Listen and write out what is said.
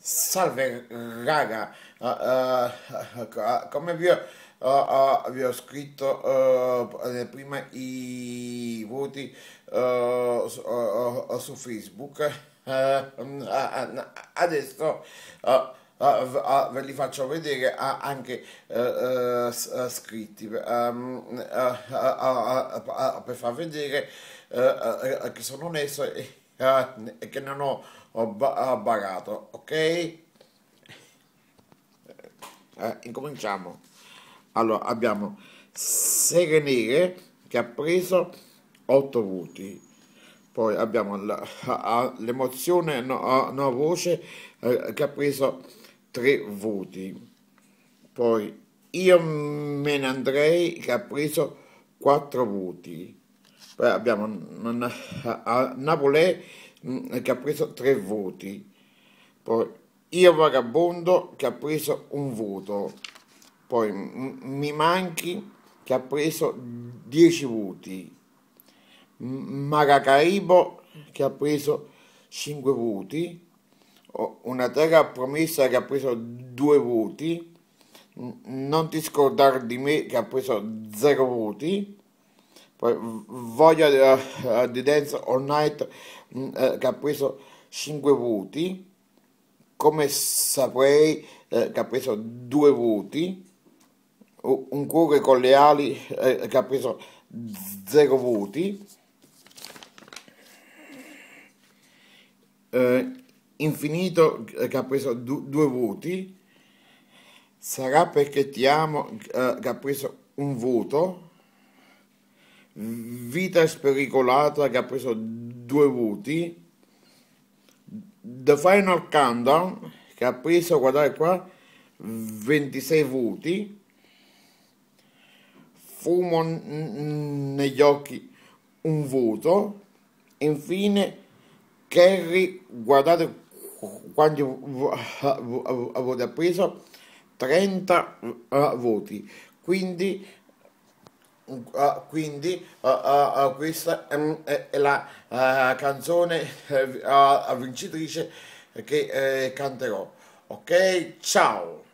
Salve raga, uh, uh, come vi ho, uh, vi ho scritto prima i voti su, su, Facebook, adesso ve li faccio vedere anche scritti per far vedere che sono onesto e che non ho barato ok? Eh, eh, incominciamo. Allora, abbiamo Serenere che ha preso 8 voti. Poi abbiamo l'emozione no, no voce eh, che ha preso 3 voti. Poi io me ne andrei che ha preso 4 voti. Poi abbiamo Napolè mm, che ha preso 3 voti poi Io Vagabondo che ha preso un voto, poi Mi Manchi che ha preso 10 voti, Magacaibo che ha preso 5 voti, Una terra promessa che ha preso 2 voti, Non ti scordare di me che ha preso 0 voti, poi Voglia di Dance All Night eh, che ha preso 5 voti, come saprei eh, che ha preso due voti, un cuore con le ali eh, che ha preso zero voti, eh, infinito eh, che ha preso du due voti, sarà perché ti amo eh, che ha preso un voto, vita spericolata che ha preso due voti, The Final Countdown che ha preso, guardate qua, 26 voti, Fumo negli occhi un voto, infine Kerry, guardate quanti voti ha preso, 30 eh, voti, quindi Uh, quindi uh, uh, questa um, è, la eh, canzone eh, vincitrice che eh, canterò ok ciao